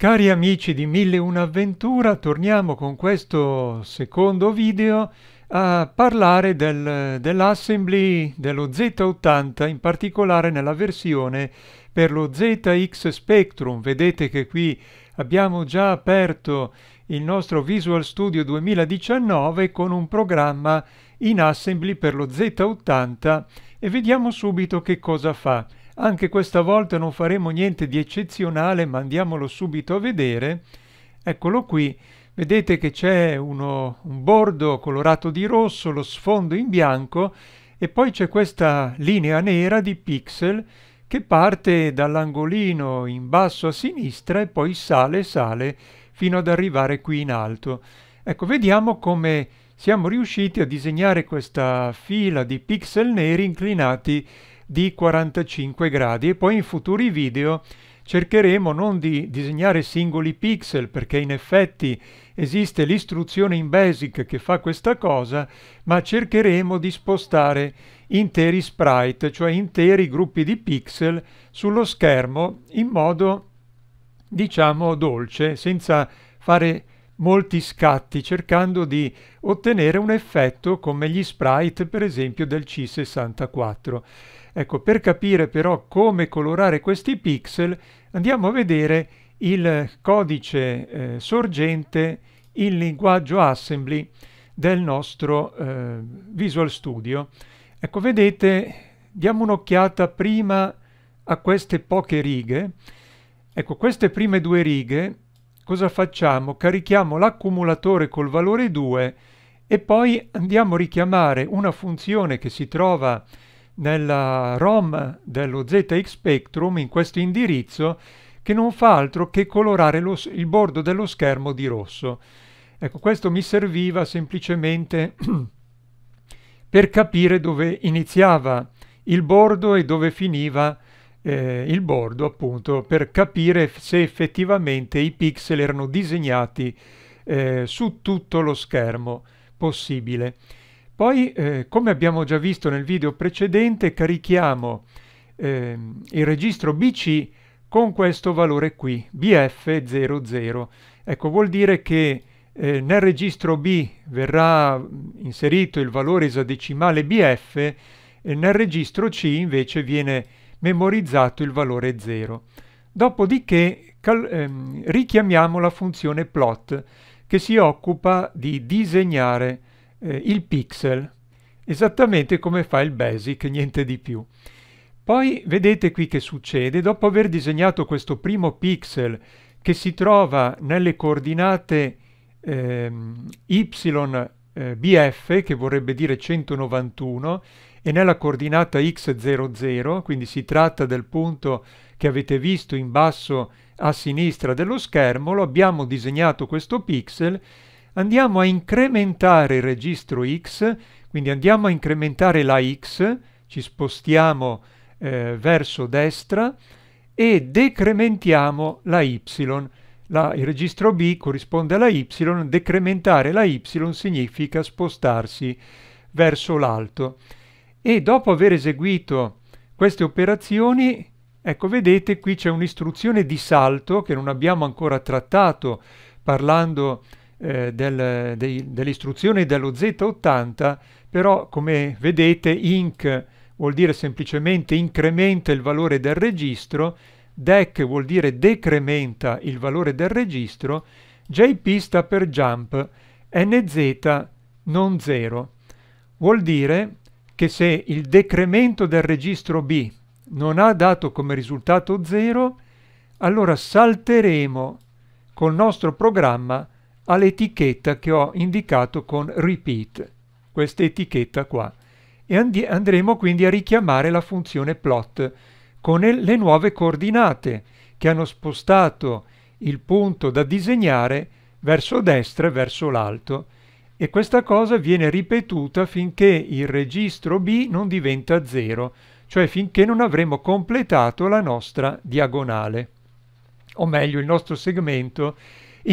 Cari amici di 1001 Avventura, torniamo con questo secondo video a parlare del, dell'assembly dello Z80, in particolare nella versione per lo ZX Spectrum. Vedete che qui abbiamo già aperto il nostro Visual Studio 2019 con un programma in assembly per lo Z80 e vediamo subito che cosa fa. Anche questa volta non faremo niente di eccezionale, ma andiamolo subito a vedere. Eccolo qui, vedete che c'è un bordo colorato di rosso, lo sfondo in bianco e poi c'è questa linea nera di pixel che parte dall'angolino in basso a sinistra e poi sale e sale fino ad arrivare qui in alto. Ecco, vediamo come siamo riusciti a disegnare questa fila di pixel neri inclinati di 45 gradi e poi in futuri video cercheremo non di disegnare singoli pixel perché in effetti esiste l'istruzione in BASIC che fa questa cosa, ma cercheremo di spostare interi sprite, cioè interi gruppi di pixel sullo schermo in modo diciamo dolce, senza fare molti scatti, cercando di ottenere un effetto come gli sprite per esempio del C64. Ecco, per capire però come colorare questi pixel andiamo a vedere il codice eh, sorgente in linguaggio assembly del nostro eh, Visual Studio. Ecco, vedete, diamo un'occhiata prima a queste poche righe. Ecco, queste prime due righe, cosa facciamo? Carichiamo l'accumulatore col valore 2 e poi andiamo a richiamare una funzione che si trova nella ROM dello ZX Spectrum in questo indirizzo che non fa altro che colorare lo, il bordo dello schermo di rosso. Ecco, questo mi serviva semplicemente per capire dove iniziava il bordo e dove finiva eh, il bordo, appunto, per capire se effettivamente i pixel erano disegnati eh, su tutto lo schermo possibile. Poi, eh, come abbiamo già visto nel video precedente, carichiamo eh, il registro BC con questo valore qui, BF00. Ecco, vuol dire che eh, nel registro B verrà inserito il valore esadecimale BF e nel registro C invece viene memorizzato il valore 0. Dopodiché ehm, richiamiamo la funzione plot che si occupa di disegnare eh, il pixel, esattamente come fa il basic, niente di più. Poi vedete qui che succede, dopo aver disegnato questo primo pixel che si trova nelle coordinate ehm, eh, ybf, che vorrebbe dire 191, e nella coordinata x00, quindi si tratta del punto che avete visto in basso a sinistra dello schermo, lo abbiamo disegnato questo pixel andiamo a incrementare il registro x, quindi andiamo a incrementare la x, ci spostiamo eh, verso destra e decrementiamo la y. La, il registro B corrisponde alla y, decrementare la y significa spostarsi verso l'alto. E dopo aver eseguito queste operazioni, ecco vedete qui c'è un'istruzione di salto che non abbiamo ancora trattato parlando di eh, del, dei, delle istruzioni dello Z80, però come vedete INC vuol dire semplicemente incrementa il valore del registro, DEC vuol dire decrementa il valore del registro, JP sta per jump, NZ non 0. Vuol dire che se il decremento del registro B non ha dato come risultato 0, allora salteremo col nostro programma all'etichetta che ho indicato con repeat, questa etichetta qua. E and andremo quindi a richiamare la funzione plot con le nuove coordinate che hanno spostato il punto da disegnare verso destra e verso l'alto e questa cosa viene ripetuta finché il registro B non diventa 0, cioè finché non avremo completato la nostra diagonale, o meglio il nostro segmento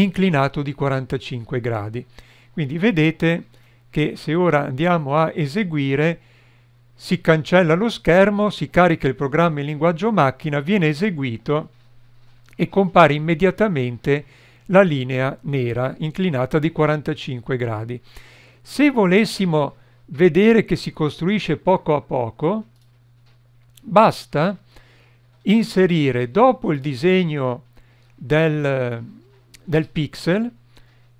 inclinato di 45 gradi. Quindi vedete che se ora andiamo a eseguire si cancella lo schermo, si carica il programma in linguaggio macchina, viene eseguito e compare immediatamente la linea nera inclinata di 45 gradi. Se volessimo vedere che si costruisce poco a poco, basta inserire dopo il disegno del, del pixel,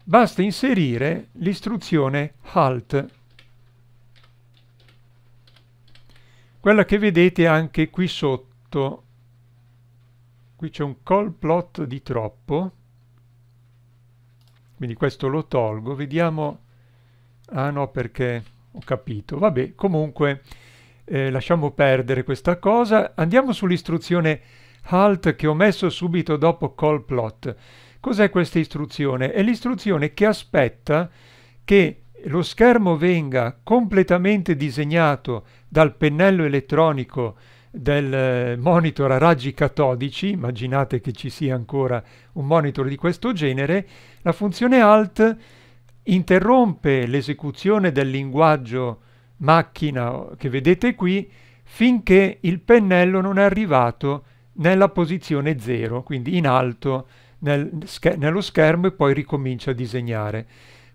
basta inserire l'istruzione HALT, quella che vedete anche qui sotto. Qui c'è un call plot di troppo, quindi questo lo tolgo. Vediamo... Ah no, perché ho capito. Vabbè, comunque eh, lasciamo perdere questa cosa. Andiamo sull'istruzione HALT che ho messo subito dopo call plot. Cos'è questa istruzione? È l'istruzione che aspetta che lo schermo venga completamente disegnato dal pennello elettronico del eh, monitor a raggi catodici, immaginate che ci sia ancora un monitor di questo genere, la funzione Alt interrompe l'esecuzione del linguaggio macchina che vedete qui finché il pennello non è arrivato nella posizione 0, quindi in alto nel nello schermo e poi ricomincia a disegnare.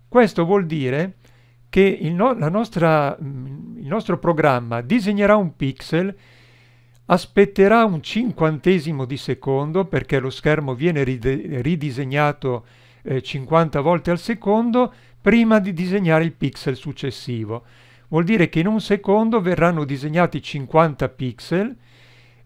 Questo vuol dire che il, no nostra, il nostro programma disegnerà un pixel, aspetterà un cinquantesimo di secondo perché lo schermo viene ridisegnato eh, 50 volte al secondo prima di disegnare il pixel successivo. Vuol dire che in un secondo verranno disegnati 50 pixel,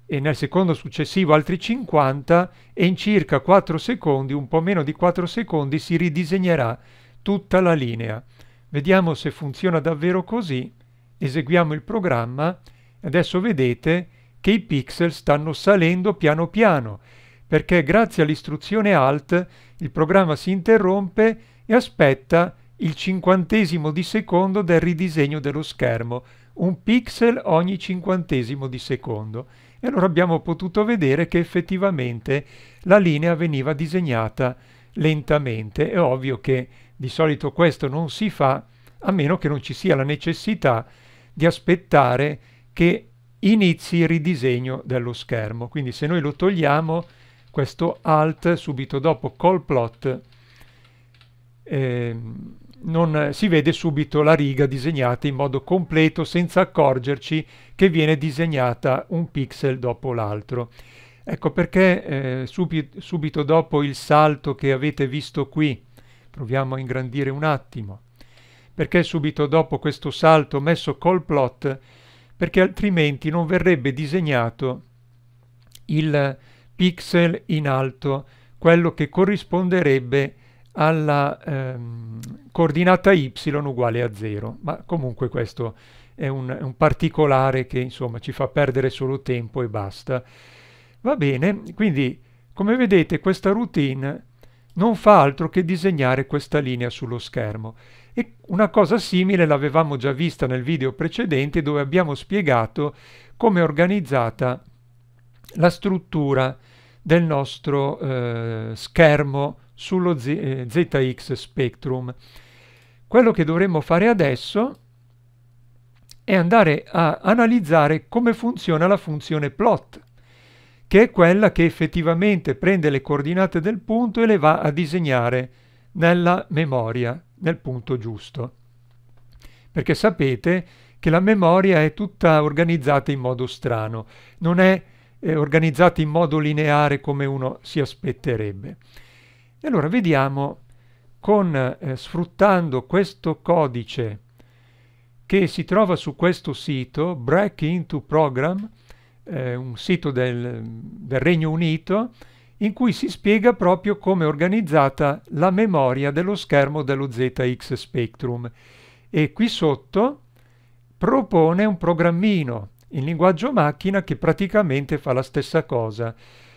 e nel secondo successivo altri 50 e in circa 4 secondi, un po' meno di 4 secondi, si ridisegnerà tutta la linea. Vediamo se funziona davvero così, eseguiamo il programma adesso vedete che i pixel stanno salendo piano piano perché grazie all'istruzione Alt il programma si interrompe e aspetta il cinquantesimo di secondo del ridisegno dello schermo, un pixel ogni cinquantesimo di secondo. E allora abbiamo potuto vedere che effettivamente la linea veniva disegnata lentamente. È ovvio che di solito questo non si fa a meno che non ci sia la necessità di aspettare che inizi il ridisegno dello schermo. Quindi se noi lo togliamo, questo Alt subito dopo Call Plot, ehm, non eh, si vede subito la riga disegnata in modo completo senza accorgerci che viene disegnata un pixel dopo l'altro. Ecco perché eh, subi subito dopo il salto che avete visto qui, proviamo a ingrandire un attimo, perché subito dopo questo salto messo col plot, perché altrimenti non verrebbe disegnato il pixel in alto, quello che corrisponderebbe alla ehm, coordinata y uguale a 0, ma comunque questo è un, è un particolare che insomma ci fa perdere solo tempo e basta. Va bene, quindi come vedete questa routine non fa altro che disegnare questa linea sullo schermo. E una cosa simile l'avevamo già vista nel video precedente dove abbiamo spiegato come è organizzata la struttura del nostro eh, schermo sullo Z eh, ZX Spectrum. Quello che dovremmo fare adesso è andare a analizzare come funziona la funzione plot, che è quella che effettivamente prende le coordinate del punto e le va a disegnare nella memoria, nel punto giusto. Perché sapete che la memoria è tutta organizzata in modo strano, non è eh, organizzata in modo lineare come uno si aspetterebbe. E allora vediamo con, eh, sfruttando questo codice che si trova su questo sito, Break into Program, eh, un sito del, del Regno Unito, in cui si spiega proprio come è organizzata la memoria dello schermo dello ZX Spectrum. E qui sotto propone un programmino in linguaggio macchina che praticamente fa la stessa cosa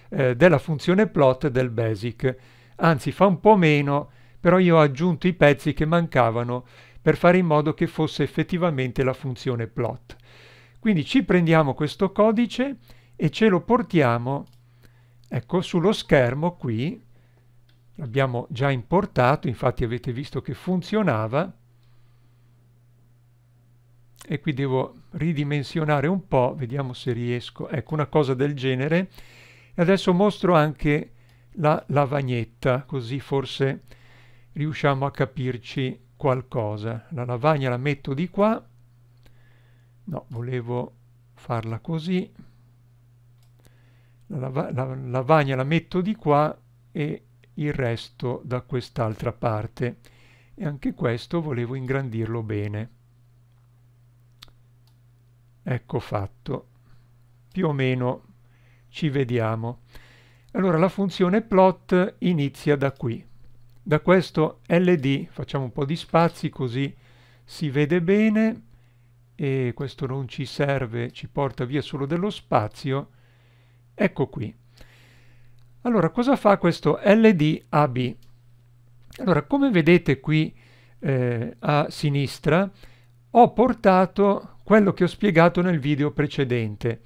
eh, della funzione plot del BASIC anzi fa un po' meno, però io ho aggiunto i pezzi che mancavano per fare in modo che fosse effettivamente la funzione plot. Quindi ci prendiamo questo codice e ce lo portiamo ecco, sullo schermo qui, l'abbiamo già importato, infatti avete visto che funzionava, e qui devo ridimensionare un po', vediamo se riesco, ecco una cosa del genere. E adesso mostro anche la lavagnetta, così forse riusciamo a capirci qualcosa. La lavagna la metto di qua, no, volevo farla così, la, lav la lavagna la metto di qua e il resto da quest'altra parte e anche questo volevo ingrandirlo bene. Ecco fatto, più o meno ci vediamo. Allora la funzione plot inizia da qui. Da questo LD, facciamo un po' di spazi così si vede bene e questo non ci serve, ci porta via solo dello spazio. Ecco qui. Allora, cosa fa questo LDAB? Allora, come vedete qui eh, a sinistra, ho portato quello che ho spiegato nel video precedente.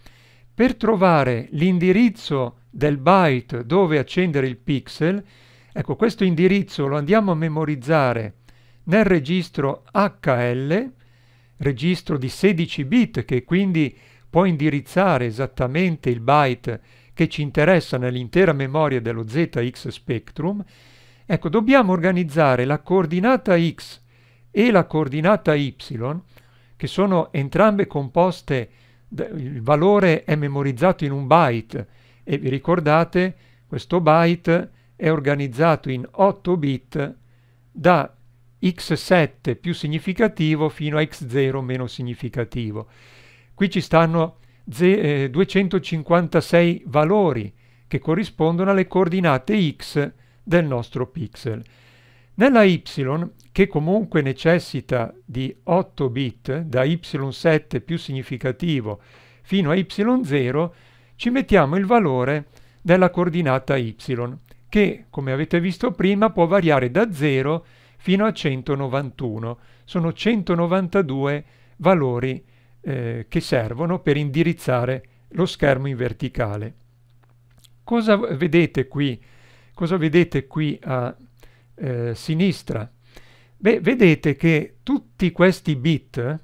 Per trovare l'indirizzo del byte dove accendere il pixel, ecco questo indirizzo lo andiamo a memorizzare nel registro HL, registro di 16 bit che quindi può indirizzare esattamente il byte che ci interessa nell'intera memoria dello ZX Spectrum, ecco dobbiamo organizzare la coordinata X e la coordinata Y, che sono entrambe composte, il valore è memorizzato in un byte, e vi ricordate questo byte è organizzato in 8 bit da x7 più significativo fino a x0 meno significativo. Qui ci stanno eh, 256 valori che corrispondono alle coordinate x del nostro pixel. Nella y, che comunque necessita di 8 bit, da y7 più significativo fino a y0, ci mettiamo il valore della coordinata y, che, come avete visto prima, può variare da 0 fino a 191. Sono 192 valori eh, che servono per indirizzare lo schermo in verticale. Cosa vedete qui? Cosa vedete qui a eh, sinistra? Beh, vedete che tutti questi bit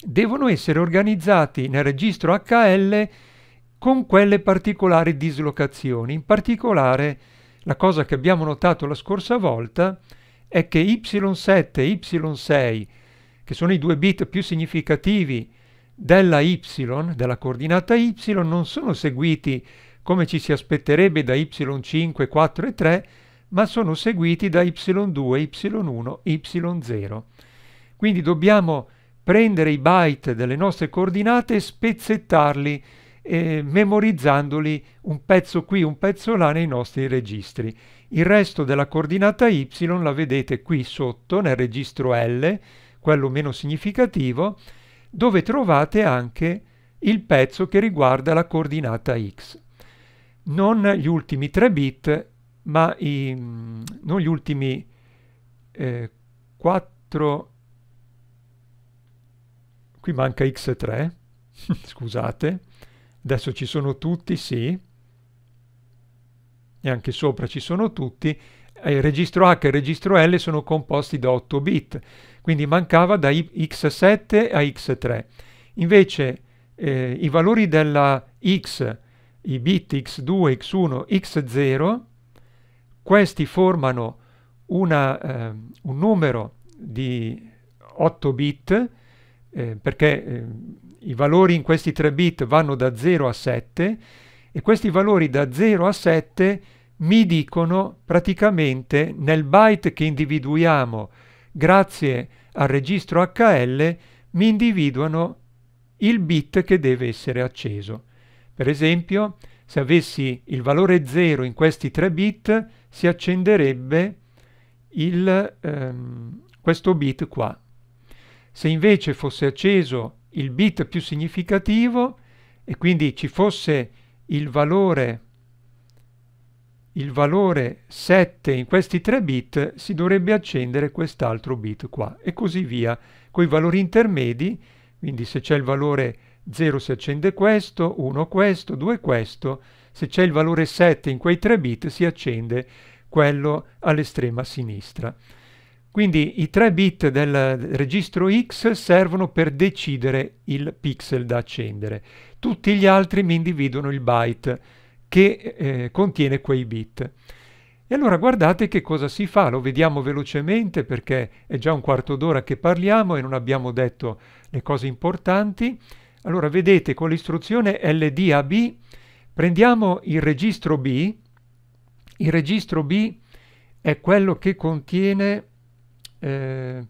devono essere organizzati nel registro HL con quelle particolari dislocazioni. In particolare, la cosa che abbiamo notato la scorsa volta è che Y7 e Y6, che sono i due bit più significativi della Y, della coordinata Y, non sono seguiti come ci si aspetterebbe da Y5, 4 e 3, ma sono seguiti da Y2, Y1, Y0. Quindi dobbiamo prendere i byte delle nostre coordinate e spezzettarli eh, memorizzandoli un pezzo qui, un pezzo là nei nostri registri. Il resto della coordinata y la vedete qui sotto nel registro L, quello meno significativo, dove trovate anche il pezzo che riguarda la coordinata x. Non gli ultimi 3 bit, ma i, mm, non gli ultimi eh, 4 qui manca x3 scusate Adesso ci sono tutti, sì. E anche sopra ci sono tutti. Il eh, registro H e il registro L sono composti da 8 bit, quindi mancava da X7 a X3. Invece eh, i valori della X, i bit X2, X1, X0, questi formano una, eh, un numero di 8 bit eh, perché eh, i valori in questi 3 bit vanno da 0 a 7 e questi valori da 0 a 7 mi dicono praticamente nel byte che individuiamo grazie al registro HL mi individuano il bit che deve essere acceso. Per esempio, se avessi il valore 0 in questi 3 bit, si accenderebbe il, ehm, questo bit qua. Se invece fosse acceso il bit più significativo e quindi ci fosse il valore, il valore 7 in questi tre bit, si dovrebbe accendere quest'altro bit qua e così via. Con i valori intermedi, quindi se c'è il valore 0 si accende questo, 1 questo, 2 questo, se c'è il valore 7 in quei tre bit si accende quello all'estrema sinistra. Quindi i 3 bit del registro X servono per decidere il pixel da accendere. Tutti gli altri mi individuano il byte che eh, contiene quei bit. E allora guardate che cosa si fa, lo vediamo velocemente perché è già un quarto d'ora che parliamo e non abbiamo detto le cose importanti. Allora vedete con l'istruzione LDAB prendiamo il registro B, il registro B è quello che contiene eh,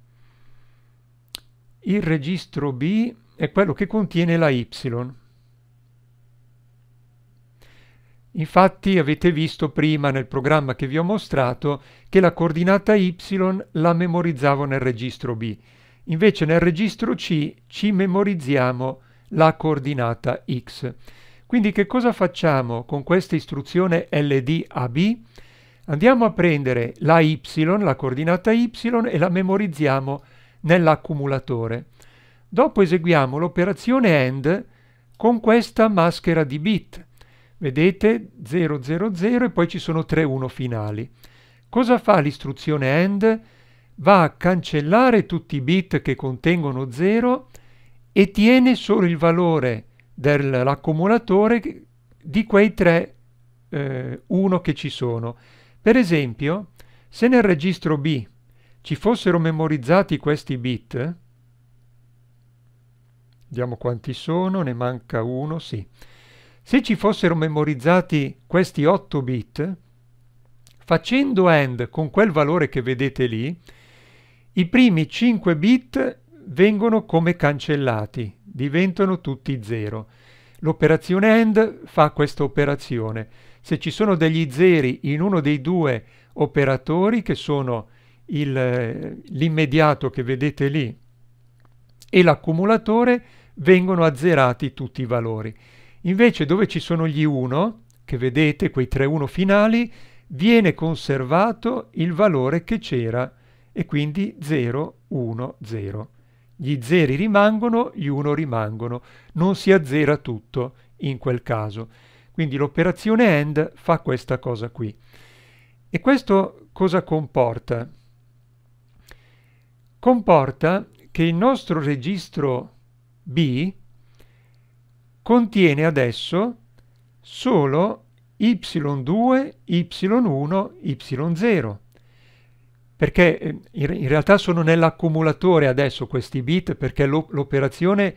il registro B è quello che contiene la Y. Infatti avete visto prima nel programma che vi ho mostrato che la coordinata y la memorizzavo nel registro B. Invece nel registro C ci memorizziamo la coordinata x. Quindi che cosa facciamo con questa istruzione LDAB? Andiamo a prendere la y, la coordinata y, e la memorizziamo nell'accumulatore. Dopo eseguiamo l'operazione AND con questa maschera di bit. Vedete 000 e poi ci sono tre 1 finali. Cosa fa l'istruzione AND? Va a cancellare tutti i bit che contengono 0 e tiene solo il valore dell'accumulatore di quei tre 1 eh, che ci sono. Per esempio, se nel registro B ci fossero memorizzati questi bit, vediamo quanti sono, ne manca uno, sì. Se ci fossero memorizzati questi 8 bit, facendo AND con quel valore che vedete lì, i primi 5 bit vengono come cancellati, diventano tutti 0. L'operazione AND fa questa operazione se ci sono degli zeri in uno dei due operatori che sono eh, l'immediato che vedete lì e l'accumulatore vengono azzerati tutti i valori. Invece dove ci sono gli 1, che vedete quei 3 1 finali, viene conservato il valore che c'era e quindi 0 1 0. Gli zeri rimangono, gli 1 rimangono, non si azzera tutto in quel caso. Quindi l'operazione AND fa questa cosa qui. E questo cosa comporta? Comporta che il nostro registro B contiene adesso solo y2, y1, y0 perché eh, in realtà sono nell'accumulatore adesso questi bit perché l'operazione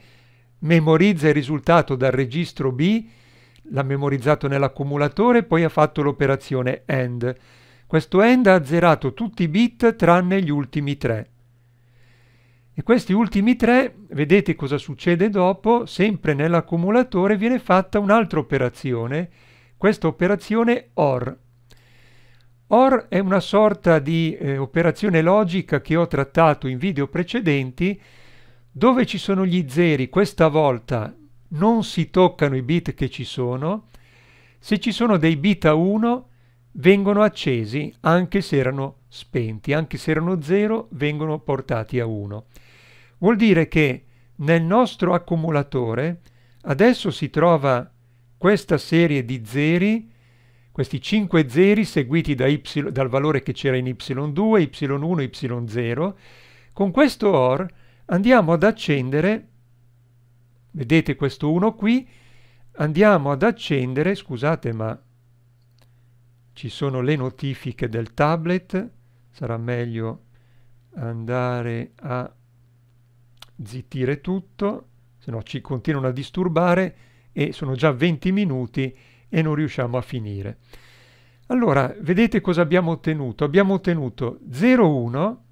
memorizza il risultato dal registro B l'ha memorizzato nell'accumulatore, e poi ha fatto l'operazione AND. Questo AND ha azzerato tutti i bit tranne gli ultimi tre. E questi ultimi tre, vedete cosa succede dopo, sempre nell'accumulatore viene fatta un'altra operazione, questa operazione OR. OR è una sorta di eh, operazione logica che ho trattato in video precedenti, dove ci sono gli zeri, questa volta non si toccano i bit che ci sono, se ci sono dei bit a 1 vengono accesi anche se erano spenti, anche se erano 0 vengono portati a 1. Vuol dire che nel nostro accumulatore adesso si trova questa serie di zeri, questi 5 zeri seguiti da y, dal valore che c'era in y2, y1, y0. Con questo OR andiamo ad accendere vedete questo 1 qui, andiamo ad accendere, scusate ma ci sono le notifiche del tablet, sarà meglio andare a zittire tutto, se no ci continuano a disturbare e sono già 20 minuti e non riusciamo a finire. Allora, vedete cosa abbiamo ottenuto? Abbiamo ottenuto 01,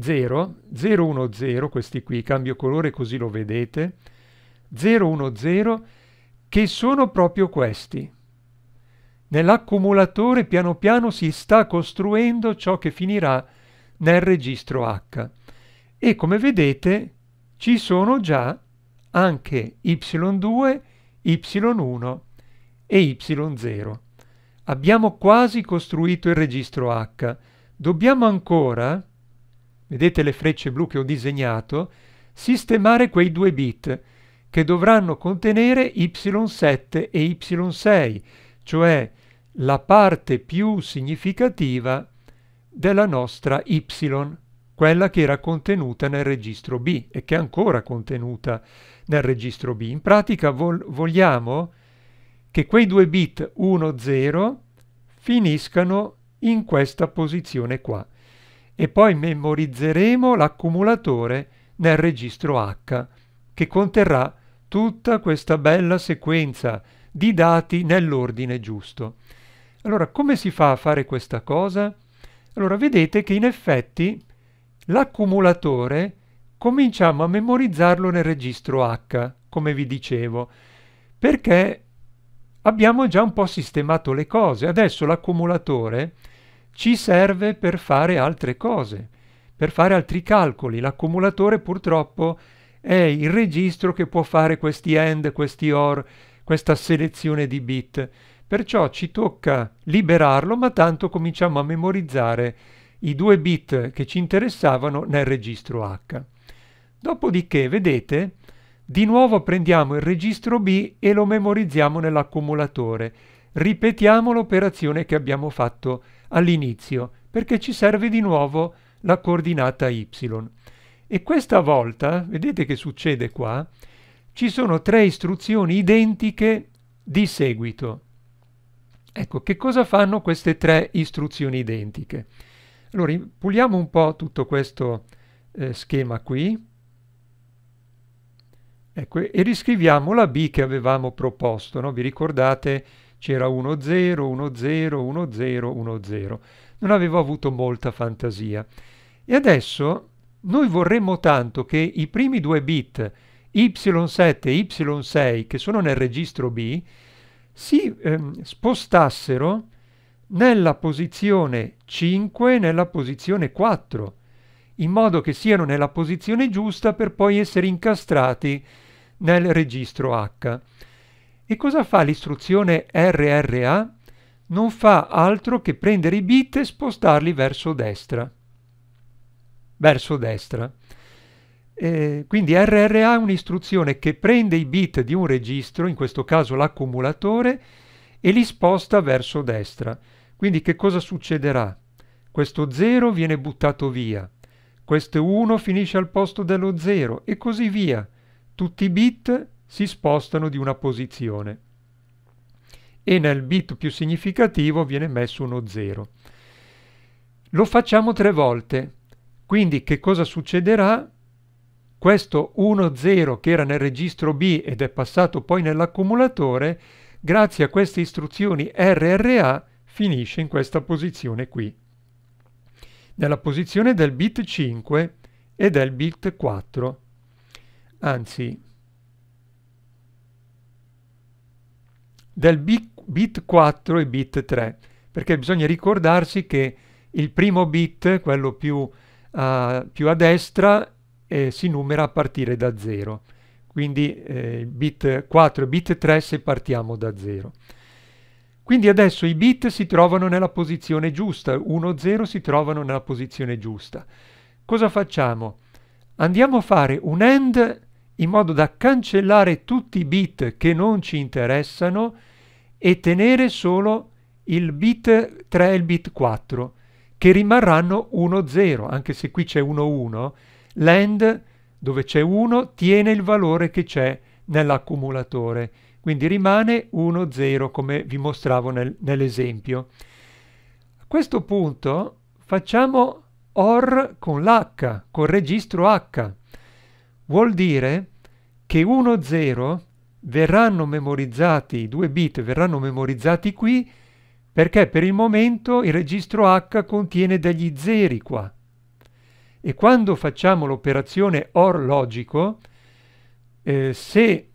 0, 010, questi qui, cambio colore così lo vedete, 010 che sono proprio questi. Nell'accumulatore piano piano si sta costruendo ciò che finirà nel registro H e come vedete ci sono già anche Y2, Y1 e Y0. Abbiamo quasi costruito il registro H. Dobbiamo ancora, vedete le frecce blu che ho disegnato, sistemare quei due bit che dovranno contenere Y7 e Y6, cioè la parte più significativa della nostra Y, quella che era contenuta nel registro B e che è ancora contenuta nel registro B. In pratica vol vogliamo che quei due bit 1, 0 finiscano in questa posizione qua e poi memorizzeremo l'accumulatore nel registro H che conterrà tutta questa bella sequenza di dati nell'ordine giusto. Allora, come si fa a fare questa cosa? Allora, vedete che in effetti l'accumulatore cominciamo a memorizzarlo nel registro H, come vi dicevo, perché abbiamo già un po' sistemato le cose. Adesso l'accumulatore ci serve per fare altre cose, per fare altri calcoli. L'accumulatore purtroppo è il registro che può fare questi AND, questi OR, questa selezione di bit. Perciò ci tocca liberarlo, ma tanto cominciamo a memorizzare i due bit che ci interessavano nel registro H. Dopodiché, vedete, di nuovo prendiamo il registro B e lo memorizziamo nell'accumulatore. Ripetiamo l'operazione che abbiamo fatto all'inizio, perché ci serve di nuovo la coordinata Y. E questa volta, vedete che succede qua, ci sono tre istruzioni identiche di seguito. Ecco, che cosa fanno queste tre istruzioni identiche? Allora, puliamo un po' tutto questo eh, schema qui. Ecco, e riscriviamo la B che avevamo proposto, no? Vi ricordate? C'era 1, 0, 1, 0, 1, 0, 1, 0. Non avevo avuto molta fantasia. E adesso noi vorremmo tanto che i primi due bit Y7 e Y6, che sono nel registro B, si ehm, spostassero nella posizione 5 e nella posizione 4, in modo che siano nella posizione giusta per poi essere incastrati nel registro H. E cosa fa l'istruzione RRA? Non fa altro che prendere i bit e spostarli verso destra verso destra. Eh, quindi RRA è un'istruzione che prende i bit di un registro, in questo caso l'accumulatore, e li sposta verso destra. Quindi che cosa succederà? Questo 0 viene buttato via, questo 1 finisce al posto dello 0 e così via. Tutti i bit si spostano di una posizione e nel bit più significativo viene messo uno 0. Lo facciamo tre volte quindi che cosa succederà? Questo 1-0 che era nel registro B ed è passato poi nell'accumulatore, grazie a queste istruzioni RRA finisce in questa posizione qui, nella posizione del bit 5 e del bit 4. Anzi, del bit, bit 4 e bit 3, perché bisogna ricordarsi che il primo bit, quello più uh, più a destra eh, si numera a partire da 0. Quindi eh, bit 4 e bit 3 se partiamo da 0. Quindi adesso i bit si trovano nella posizione giusta, 1, 0 si trovano nella posizione giusta. Cosa facciamo? Andiamo a fare un AND in modo da cancellare tutti i bit che non ci interessano e tenere solo il bit 3 e il bit 4 che rimarranno 1-0, anche se qui c'è 1-1, land dove c'è 1 tiene il valore che c'è nell'accumulatore, quindi rimane 1-0 come vi mostravo nel, nell'esempio. A questo punto facciamo OR con l'H, con registro H. Vuol dire che 1-0 verranno memorizzati, i due bit verranno memorizzati qui perché per il momento il registro H contiene degli zeri qua. E quando facciamo l'operazione OR logico, eh, se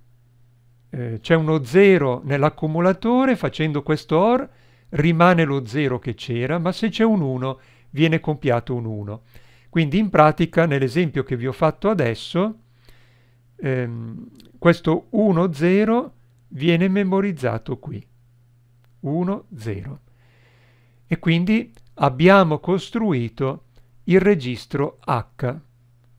eh, c'è uno 0 nell'accumulatore, facendo questo OR rimane lo 0 che c'era, ma se c'è un 1 viene compiato un 1. Quindi in pratica, nell'esempio che vi ho fatto adesso, ehm, questo 1, 0 viene memorizzato qui. 1, 0. E quindi abbiamo costruito il registro H,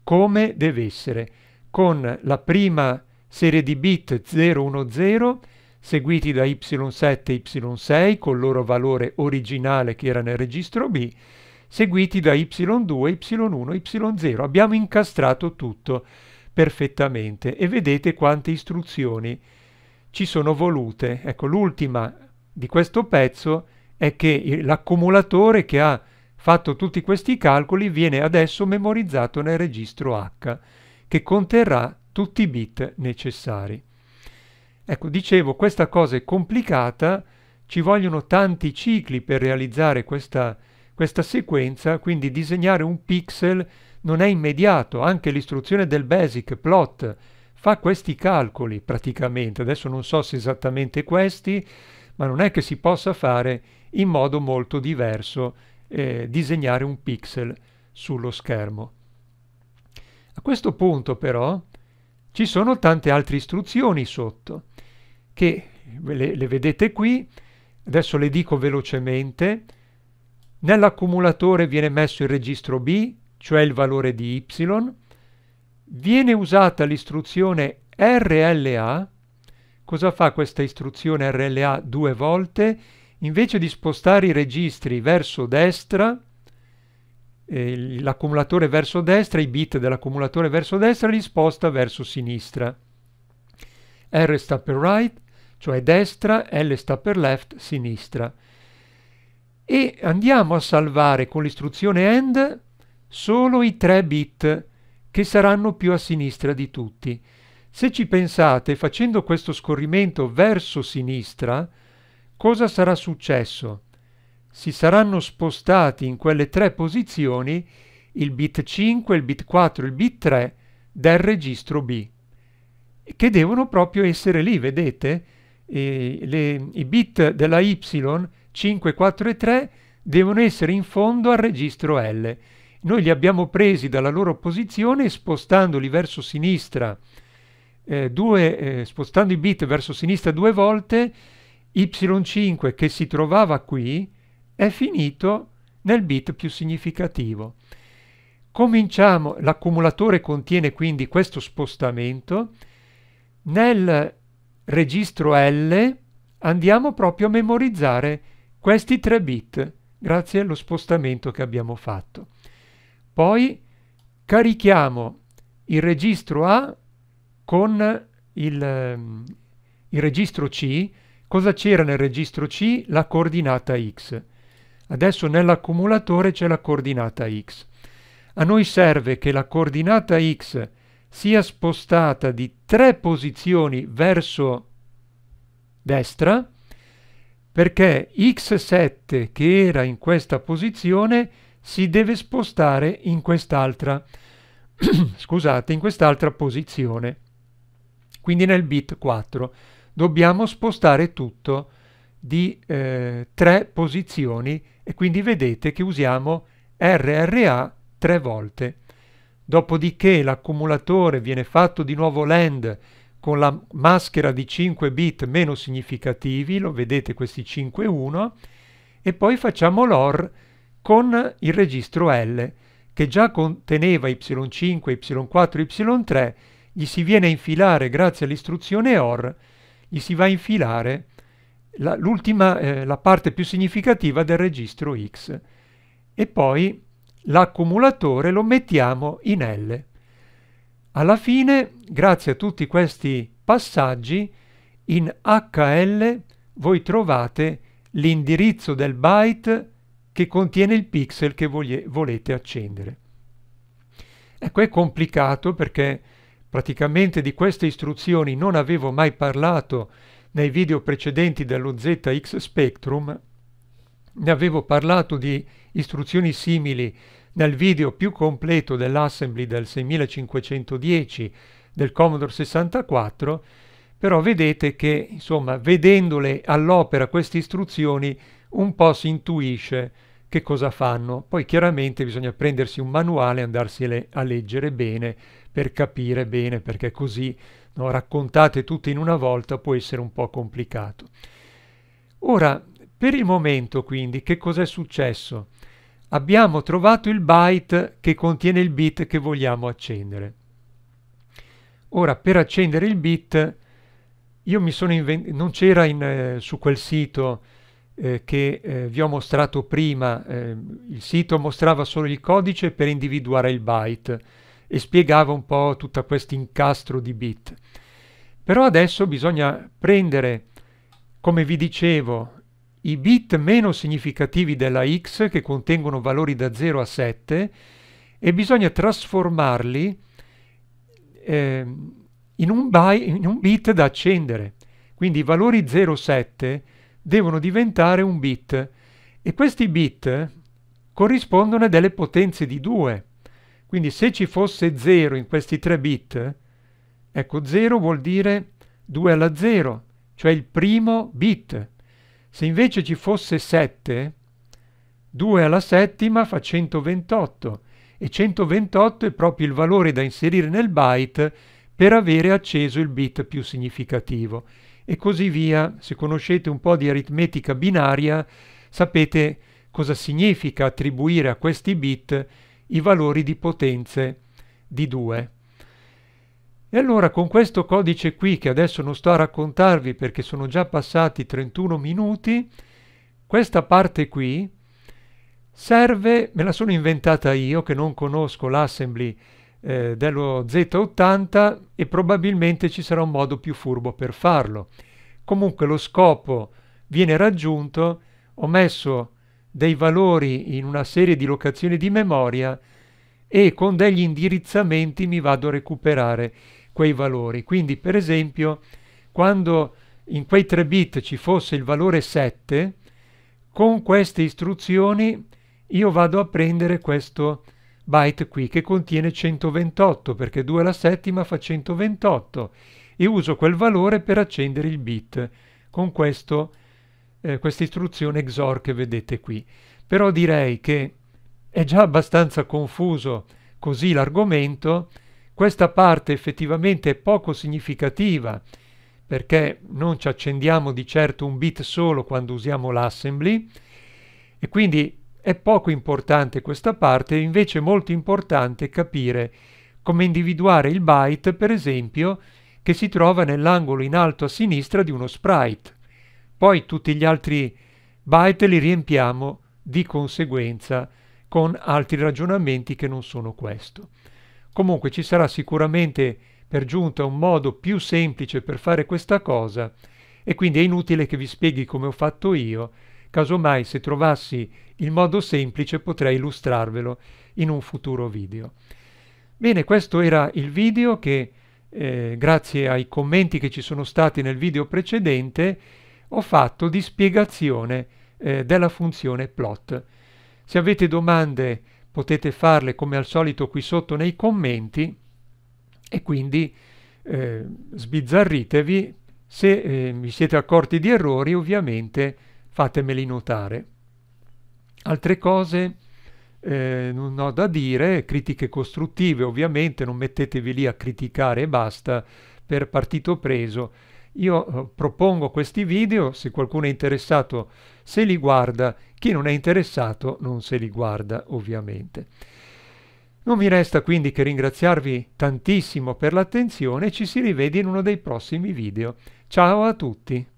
come deve essere, con la prima serie di bit 0, 1, 0, seguiti da Y7 e Y6 col loro valore originale che era nel registro B, seguiti da Y2, Y1, Y0. Abbiamo incastrato tutto perfettamente e vedete quante istruzioni ci sono volute. Ecco, l'ultima di questo pezzo è che l'accumulatore che ha fatto tutti questi calcoli viene adesso memorizzato nel registro H che conterrà tutti i bit necessari. Ecco, dicevo, questa cosa è complicata, ci vogliono tanti cicli per realizzare questa, questa sequenza, quindi disegnare un pixel non è immediato, anche l'istruzione del basic plot fa questi calcoli praticamente, adesso non so se esattamente questi, ma non è che si possa fare in modo molto diverso eh, disegnare un pixel sullo schermo. A questo punto però ci sono tante altre istruzioni sotto che le, le vedete qui, adesso le dico velocemente, nell'accumulatore viene messo il registro B, cioè il valore di Y, viene usata l'istruzione RLA Cosa fa questa istruzione RLA due volte? Invece di spostare i registri verso destra, eh, l'accumulatore verso destra, i bit dell'accumulatore verso destra li sposta verso sinistra. R sta per right, cioè destra, L sta per left, sinistra. E andiamo a salvare con l'istruzione AND solo i 3 bit che saranno più a sinistra di tutti. Se ci pensate, facendo questo scorrimento verso sinistra, cosa sarà successo? Si saranno spostati in quelle tre posizioni il bit 5, il bit 4 e il bit 3 del registro B, che devono proprio essere lì, vedete? E le, I bit della Y 5, 4 e 3 devono essere in fondo al registro L. Noi li abbiamo presi dalla loro posizione spostandoli verso sinistra eh, due, eh, spostando i bit verso sinistra due volte, Y5 che si trovava qui è finito nel bit più significativo. Cominciamo, l'accumulatore contiene quindi questo spostamento. Nel registro L andiamo proprio a memorizzare questi tre bit grazie allo spostamento che abbiamo fatto. Poi carichiamo il registro A con il, ehm, il registro C, cosa c'era nel registro C? La coordinata X. Adesso nell'accumulatore c'è la coordinata X. A noi serve che la coordinata X sia spostata di tre posizioni verso destra, perché x7 che era in questa posizione si deve spostare in quest'altra, scusate, in quest'altra posizione. Quindi nel bit 4 dobbiamo spostare tutto di eh, tre posizioni e quindi vedete che usiamo RRA tre volte. Dopodiché l'accumulatore viene fatto di nuovo land con la maschera di 5 bit meno significativi, lo vedete questi 5-1, e poi facciamo l'OR con il registro L, che già conteneva Y5, Y4, Y3, gli si viene a infilare, grazie all'istruzione OR, gli si va a infilare la, eh, la parte più significativa del registro X. E poi l'accumulatore lo mettiamo in L. Alla fine, grazie a tutti questi passaggi, in HL voi trovate l'indirizzo del byte che contiene il pixel che volete accendere. Ecco, è complicato perché Praticamente di queste istruzioni non avevo mai parlato nei video precedenti dello ZX Spectrum, ne avevo parlato di istruzioni simili nel video più completo dell'assembly del 6510 del Commodore 64, però vedete che, insomma, vedendole all'opera queste istruzioni un po' si intuisce che cosa fanno. Poi chiaramente bisogna prendersi un manuale e andarsele a leggere bene per capire bene, perché così no, raccontate tutto in una volta può essere un po' complicato. Ora, per il momento quindi, che cos'è successo? Abbiamo trovato il byte che contiene il bit che vogliamo accendere. Ora, per accendere il bit, io mi sono inventato, non c'era eh, su quel sito eh, che eh, vi ho mostrato prima, eh, il sito mostrava solo il codice per individuare il byte, e spiegava un po' tutto questo incastro di bit. Però adesso bisogna prendere, come vi dicevo, i bit meno significativi della x che contengono valori da 0 a 7 e bisogna trasformarli eh, in, un by, in un bit da accendere. Quindi i valori 0, 7 devono diventare un bit e questi bit corrispondono a delle potenze di 2 quindi se ci fosse 0 in questi 3 bit, ecco 0 vuol dire 2 alla 0, cioè il primo bit. Se invece ci fosse 7, 2 alla settima fa 128 e 128 è proprio il valore da inserire nel byte per avere acceso il bit più significativo. E così via, se conoscete un po' di aritmetica binaria sapete cosa significa attribuire a questi bit i valori di potenze di 2. E allora con questo codice qui, che adesso non sto a raccontarvi perché sono già passati 31 minuti, questa parte qui serve, me la sono inventata io che non conosco l'assembly eh, dello Z80 e probabilmente ci sarà un modo più furbo per farlo. Comunque lo scopo viene raggiunto, ho messo dei valori in una serie di locazioni di memoria e con degli indirizzamenti mi vado a recuperare quei valori. Quindi per esempio quando in quei 3 bit ci fosse il valore 7, con queste istruzioni io vado a prendere questo byte qui che contiene 128 perché 2 alla settima fa 128 e uso quel valore per accendere il bit con questo eh, questa istruzione XOR che vedete qui. Però direi che è già abbastanza confuso così l'argomento, questa parte effettivamente è poco significativa perché non ci accendiamo di certo un bit solo quando usiamo l'assembly e quindi è poco importante questa parte, invece è molto importante capire come individuare il byte, per esempio, che si trova nell'angolo in alto a sinistra di uno sprite. Poi tutti gli altri byte li riempiamo di conseguenza con altri ragionamenti che non sono questo. Comunque ci sarà sicuramente per giunta un modo più semplice per fare questa cosa e quindi è inutile che vi spieghi come ho fatto io, casomai se trovassi il modo semplice potrei illustrarvelo in un futuro video. Bene, questo era il video che eh, grazie ai commenti che ci sono stati nel video precedente ho fatto di spiegazione eh, della funzione plot. Se avete domande potete farle come al solito qui sotto nei commenti e quindi eh, sbizzarritevi. Se eh, vi siete accorti di errori ovviamente fatemeli notare. Altre cose eh, non ho da dire, critiche costruttive ovviamente, non mettetevi lì a criticare e basta per partito preso io eh, propongo questi video, se qualcuno è interessato se li guarda, chi non è interessato non se li guarda ovviamente. Non mi resta quindi che ringraziarvi tantissimo per l'attenzione e ci si rivede in uno dei prossimi video. Ciao a tutti!